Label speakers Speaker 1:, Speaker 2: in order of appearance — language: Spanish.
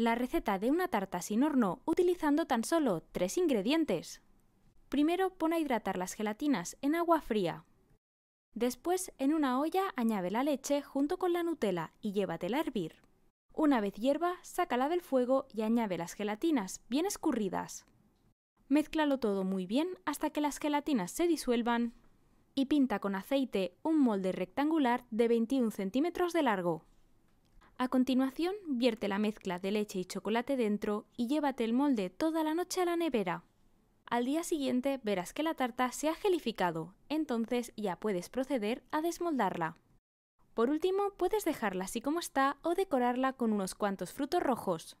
Speaker 1: la receta de una tarta sin horno utilizando tan solo tres ingredientes. Primero pon a hidratar las gelatinas en agua fría. Después, en una olla añade la leche junto con la Nutella y llévatela a hervir. Una vez hierva, sácala del fuego y añade las gelatinas bien escurridas. Mézclalo todo muy bien hasta que las gelatinas se disuelvan y pinta con aceite un molde rectangular de 21 centímetros de largo. A continuación, vierte la mezcla de leche y chocolate dentro y llévate el molde toda la noche a la nevera. Al día siguiente verás que la tarta se ha gelificado, entonces ya puedes proceder a desmoldarla. Por último, puedes dejarla así como está o decorarla con unos cuantos frutos rojos.